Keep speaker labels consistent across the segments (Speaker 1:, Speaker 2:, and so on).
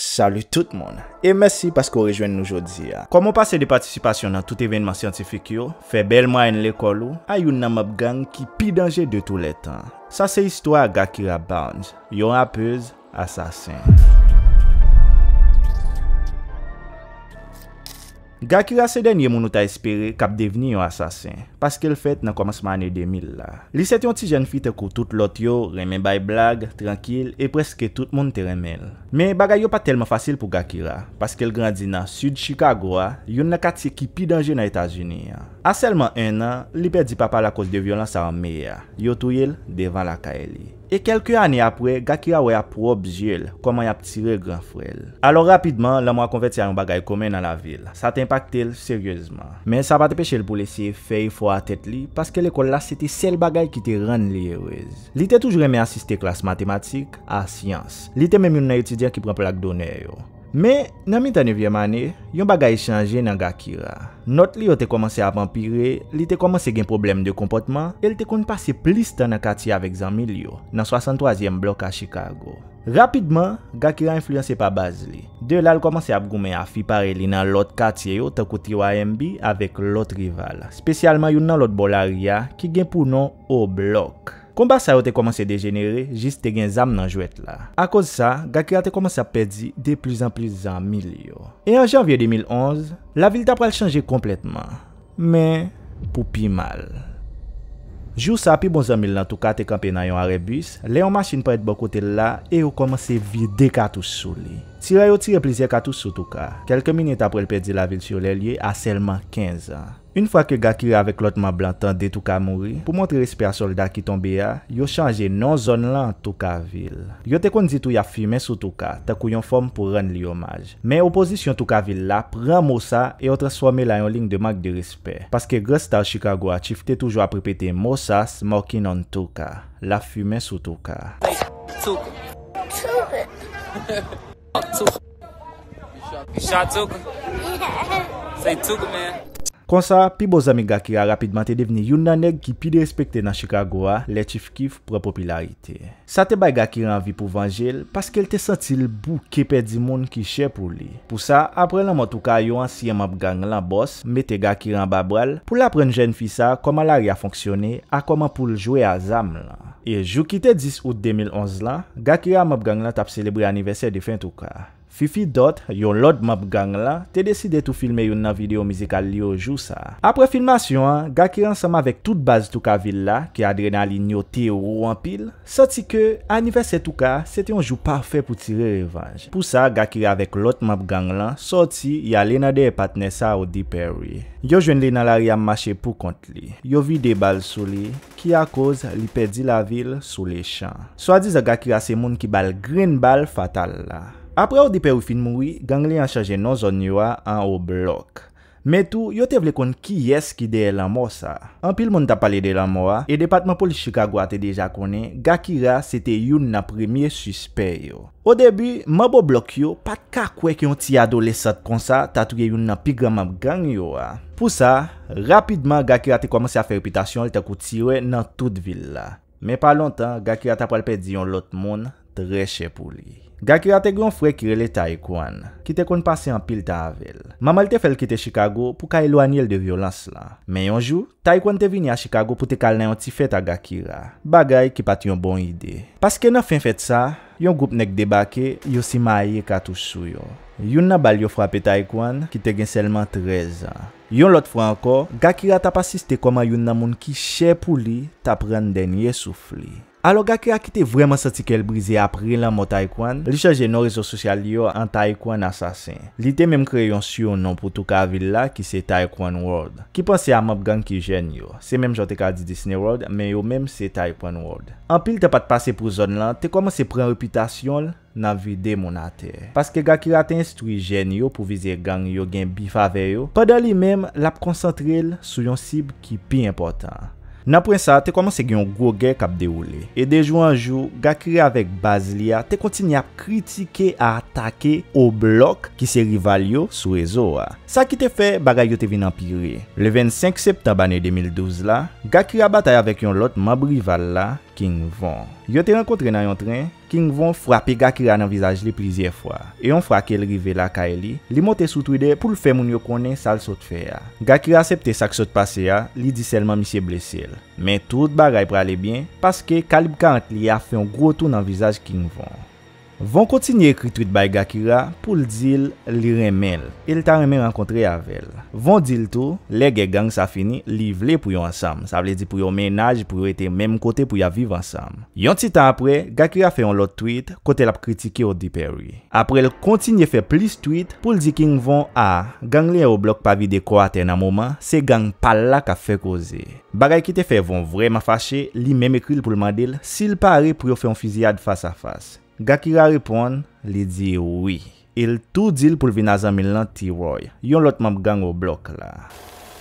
Speaker 1: Salut tout moun, e mersi paskou rejwen noujodzi ya. Koum ou pase de patisipasyon nan tout evenman siyantifik yo, fe bel mwa en lekolo, a yon namap gang ki pi dange de tou letan. Sa se istwa a Gakira Bound, yon apez asasen. Gakira se den yon mounout a espere kap devini yon asasen paske l fet nan komansemane 2000 la. Li set yon ti jen fi te kou tout lot yo, remen bay blag, tranquil, e preske tout moun te remel. Men bagay yo pa telman fasil pou Gakira, paske l grandin nan sud Chicago wa, ah. yon nan kat se ki pi danje nan Etagini ya. A ah. selman en an, li perdi papa la kouz de violansa an meya, ah. yo tou yel devan la kaeli. E kelke ane apre, Gakira we aprop jel koman ya ptire gran frel. Alo rapidman, la mwa konveti an yon bagay komen nan la vil. Mwen sa pa te peche l pou lesye fey fo a tet li paske lekol la sete sel bagay ki te ran li erez. Li te toujre mè asiste klas matematik a siyans. Li te mè mè yon nan yotidyan ki pran pou lak donè yo. Mwen nan mwen tan 9e manè, yon bagay e chanje nan Gakira. Not li yo te komanse avan pire, li te komanse gen problem de kompotman, el te kon pase plis tan nan kati avèk zanmè li yo nan 63e blok a Chicago. Rapidman, Gakira influence pa baz li. De la l komanse ap gome a fi pare li nan lot katye yo tako triwa Mbi avèk lot rival. Spesyalman yon nan lot Bolaria ki gen pou non O blok. Komba sa yo te komanse degenere jist te gen zam nan jwet la. A koz sa, Gakira te komanse ap pedi de plus an plus an mil yo. E an janvye 2011, la vil ta pral chanje kompletman. Men, poupi mal. Jou sa pi bon zomil nan tou kate kampe nan yon arebis, le yon masin pou et bo kote la e yo komanse vide katou sou li. Tira yo tire plize katou sou touka, kelke minute aprel pedi la vil sou lelye a selman 15 an. Un fwa ke ga kire avek lotman blantan de touka mouri, pou montre rispe a solda ki tombe ya, yo chanje nan zon lan touka vil. Yo te kondi tou ya fume sou touka, takou yon form pou ran li omaj. Men opozisyon touka vil la, pran mousa e yon transforme la yon ling de mak de rispe. Paske gres ta ou Chicago atif te toujou aprepete mousa smoking on touka, la fume sou touka. Hey! Toupi! Toupi! Hehehehe! Touk. Pichat touk. Sey touk men. Kon sa, pi bo zami ga kira rapidman te deveni yon naneg ki pi de respekte nan Chicago a, le chif kif pre popularite. Sa te bay ga kira anvi pou vangele, paske el te sentil bou kepe di moun ki chè pou li. Pou sa, apren laman touka yo ansi yon map gang lan bos, mete ga kira anbabral, pou la pren jen fi sa koman la re a fonksyone, a koman pou ljwe a zam lan. E, jou kite 10 out 2011 la, Gakira Mabgang la tap selebri aniverser de fin tou ka. Fifi dot, yon lot map gang la, te deside tou filme yon nan video mizika li yo jou sa. Apre filmasyon, Gakira ansama vek tout baz tou ka vil la, ki adre nan li nyote ou wampil, soti ke, aniversè tou ka, sete yon jou parfè pou tire revanj. Pou sa, Gakira vek lot map gang la, soti, yalena de epatne sa ou di perwi. Yo jwenle nan la riyan mache pou kont li. Yo vi de bal sou li, ki a koz li pedi la vil sou le chan. Swa diz a Gakira se moun ki bal gren bal fatal la. Apre ou dipe ou fin moui, gang li an chaje nan zon yo a an ou blok. Metou, yo te vle kon ki yes ki de elan mou sa. An pil moun tap pale de elan mou a, e departman pou li Chicago a te deja konen, Gakira se te youn nan premye suspè yo. Ou debi, mou bo blok yo, pat kakwe ki yon ti adole sat kon sa ta touye youn nan pigram ap gang yo a. Pou sa, rapidman Gakira te komanse a fe repitasyon li te koutire nan tout vil la. Me pa lontan, Gakira tap pale pe diyon lot moun treche pou li. Gakira te gen fwe kirele Taekwan, ki te kon pase an pil ta avel. Mamal te fel kite Chicago pou ka elwanyel de violans la. Men yonjou, Taekwan te vini a Chicago pou te kalnen yon ti fet a Gakira. Bagay ki pat yon bon ide. Paske nan fin fet sa, yon goup nek debake, yon si maye katou sou yon. Yon nan bal yo frape Taekwan, ki te gen selman 13 an. Yon lot fwe anko, Gakira ta pasiste koman yon nan moun ki che pou li ta pren den ye soufli. Alo Gakira ki te vreman sati kel brize apre lan mo Taekwon, li chaje nan rezo sosyal yo an Taekwon Asasin. Li te menm kre yon siyon nan pou tou ka avil la ki se Taekwon World. Ki panse a map gang ki jen yo, se menm jote ka di Disney World men yo menm se Taekwon World. An pil te pat pase pou zon lan, te komanse pren reputasyon l nan vide monate. Paske Gakira te instrui jen yo pou vize gang yo gen bifa veyo, padan li menm l ap koncentre l sou yon sib ki pi importan. Nanpwen sa, te komanse gen yon gro gen kap de oule. E de jou an jou, Gakira vek baz li ya, te kontini ap kritike a atake o blok ki se rival yo sou e zo ya. Sa ki te fe, bagay yo te vin anpire. Le 25 septembe ane 2012 la, Gakira batay avek yon lot mab rival la, Yote renkontre nan yon tren, King Von frape Gakira nan vizaj li plizye fwa, e yon frake li rive la kae li, li mote sotwide pou l fe moun yo konen sal sotfe ya. Gakira septe sak sotpase ya, li di selman mi se blesel. Men tout bagay prale bin, paske Kalib Kaant li a fe yon gro tou nan vizaj King Von. Voun kontinye ekrit tweet bay Gakira pou l'dil li remel. El tan reme renkontre yavel. Voun dil tou, lege gang sa fini li vle pou yo ansam. Sa vle di pou yo menaj pou yo ete menm kote pou yo aviv ansam. Yon titan apre, Gakira fe yon lot tweet kote l ap kritike yon diperi. Apre l kontinye fe plis tweet pou l dikin yon voun A, gang li yo blok pavi de kwa ten a mouman, se gang pal la ka fe koze. Bagay ki te fe yon vreman fache, li menm ekril pou l mandel si l pari pou yo fe yon fizyad fasa fasa. Gakira repon li di oui. Il tou dil pou vinazan min lan Tiroi. Yon lot mab gang ou blok la.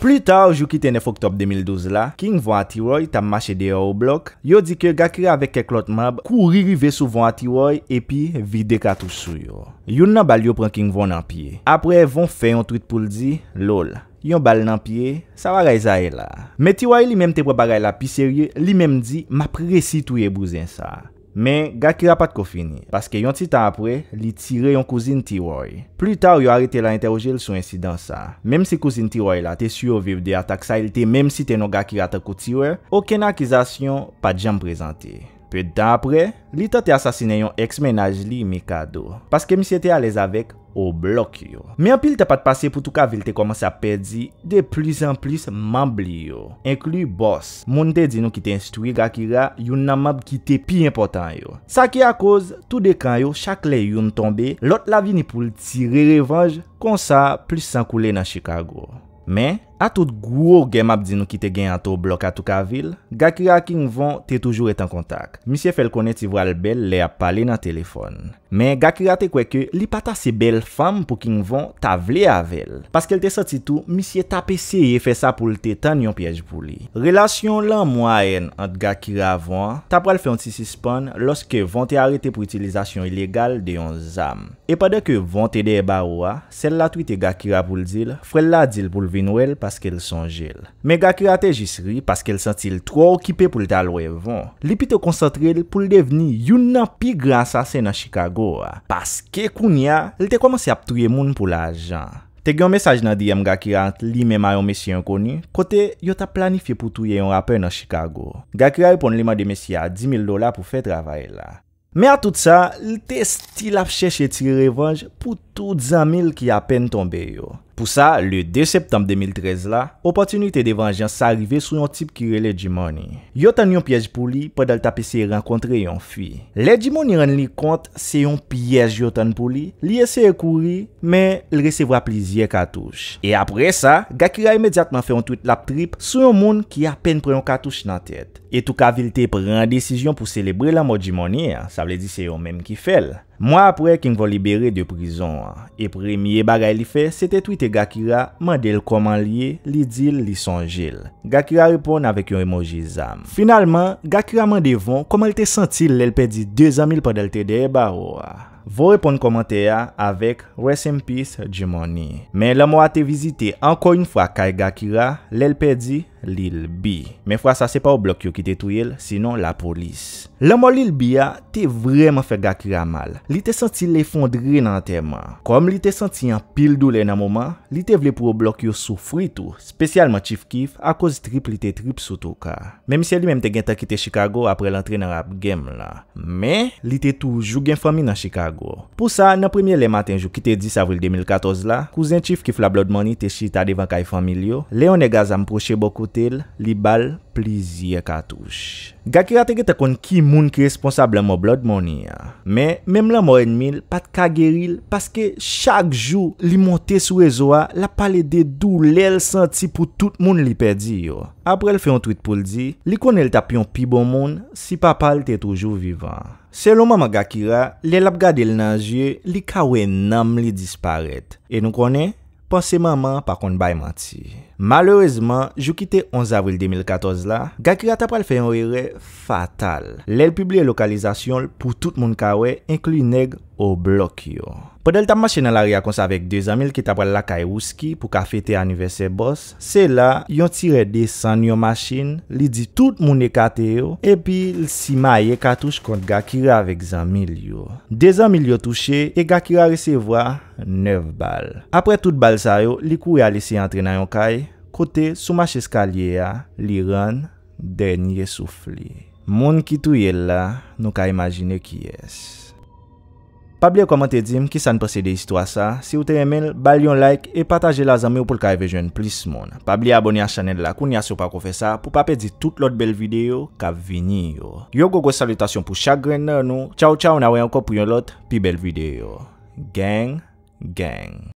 Speaker 1: Plu ta ou jou ki tene fok top 2012 la, King von a Tiroi ta machede ya ou blok. Yo di ke Gakira avek kek lot mab kouri rive sou von a Tiroi epi vide katou sou yo. Yon nan bal yo pran King von nan pie. Apre yon fe yon tweet pou li di lol, yon bal nan pie, sa wa reza e la. Me Tiroi li menm te wabaray la pi serye, li menm di ma presi tou ye bouzen sa. Men, Gakira pat ko fini, paske yon ti tan apre, li tire yon kouzin ti woy. Plu ta ou yo arete la interoje l sou insi dansa. Mem si kouzin ti woy la te suyo vivde atak sa il te mem si tenon Gakira te ko tire, oken akizasyon, pat jem prezante. Pe dan apre, li ta te asasine yon ex menaj li me kado. Paske mi se te alez avek o blok yo. Me an pi li te pat pase pou tou ka vil te komanse a pedi de plis an plis mamb li yo. Inklu boss. Moun te di nou ki te instui gaki ra yon namab ki te pi important yo. Sa ki a koz, tou de kan yo, chak le yon tombe, lot la vi ni pou li tire revanj kon sa plis sankoule nan Chicago. Men? A tout gwo gen map di nou ki te gen an tou blok a tou ka vil, Gakira kin von te toujou etan kontak. Misye fel konen ti vwa l bel le ap pale nan telefon. Men Gakira te kweke li pata se bel fam pou kin von ta vle a vel. Paske el te soti tou, misye ta peseye fe sa pou l te tan yon pyej pou li. Relasyon lan mwa en ant Gakira von, ta pral fe yon ti si spawn loske von te arete pou utilizasyon ilegal de yon zam. E padè ke von te de eba oua, sel la tuy te Gakira pou l dil, frel la dil pou l vinou el pa ke l sonjel. Me Gakira te jisri paske l sentil tro o kipe pou l talwevan. Li pi te konsantreli pou l deveni yun nan pi gran sase nan Chicago. Paske koun ya, l te komosi ap tuye moun pou l ajan. Te gen yon mesaj nan diyem Gakira li mema yon mesi yon koni kote yo ta planifi pou tuye yon rapen nan Chicago. Gakira yon pon lima de mesi a 10.000 dola pou fe travay la. Me a tout sa, l te stil ap cheshe ti revanj pou tou 10.000 ki apen tombe yo. Pou sa, le 2 septembe 2013 la, opotinite de vangean sa arrive sou yon tip kire le djimoni. Yotan yon pyej pou li, pa dal ta pese renkontre yon fi. Le djimoni ren li kont se yon pyej yotan pou li, li ese kouri, men l resevwa plizye katouj. E apre sa, Gakira imedjatman fe yon tweet lap trip sou yon moun ki apen pre yon katouj nan tet. E tou ka vilte pre yon desijyon pou celebre la mot djimoni, sa vle di se yon menm ki fel. Mwa apre ki n vo libere de prizon. E premiye bagay li fe, se te tweete Gakira mande l koman liye, li dil, li sonjil. Gakira repon avèk yon emojizam. Finalman, Gakira mande yon, koman l te sentil l el pedi 2 an mil pande l te de e baro? Vo repon komanteya avèk, rest in peace, jimoni. Men l amon ate vizite ankon yon fwa kaj Gakira, l el pedi. l'il bi. Men fwa sa se pa ou blok yo kite tou yel, sinon la polis. La moun l'il bi ya, ah, te vreman fe gakri a mal. Li te senti le fondre nan teman. Kom li te senti an pil dou le nan mouman, li te vle pou ou blok yo soufri tou, spesyalman chif kif, akouz trip li te trip sou tou ka. Men misye li men te gen ta kite Chicago apre lan tre nan rap gem la. Men, li te tou jou gen fami nan Chicago. Pou sa, nan premye le maten jou kite 10 avril 2014 la, kouzen chif kif la blood money te chita devan ka e fami li yo, le yon e gaz am proche bokout li bal plizye katouche. Gakira teke ta kon ki moun ki responsable an mo blod moun ya. Me, mem la mor en mil, pat ka geril paske chak jou li monte sou rezo a la pale de dou lèl senti pou tout moun li perdi yo. Apre l fè yon tweet pou l di, li kon el tapyon pi bon moun si pa pale te toujou vivan. Selon mama Gakira, lèl ap gade l nanjye, li kawen nam li disparet. E nou konen, Ponsèmanman pa kon bay manti. Malorezman, jou kite 11 avril 2014 la, Gakiratapal fè yon rire fatal. Lèl publie lokalizasyon pou tout moun kawè inkluy neg kwa. Ou blok yo. Podel ta masye nan la reakons avek 2 zanmil ki ta pral la kaye wouski pou ka fete aniverser bos. Se la, yon tire desan yon masyne, li di tout moun e kate yo. E pi, l si maye ka touche kont ga kira avek zanmil yo. 2 zanmil yo touche, e ga kira resevwa 9 bal. Apre tout bal sayo, li kou re alise yon trena yon kaye. Kote, soumache skalye ya, li ren denye soufli. Moun ki touye la, nou ka imajine ki yes. Pabliye komante zim ki sa npo se de histwa sa. Si ou te emel, bali yon like e pataje la zame ou pou lka eve jwen plis moun. Pabliye aboni a chanel la kouni a sopa kon fe sa pou pa pezi tout lot bel videyo ka viniyo. Yo gogo salutation pou chagren nan nou. Chow chow na wey anko pou yon lot pi bel videyo. Geng, geng.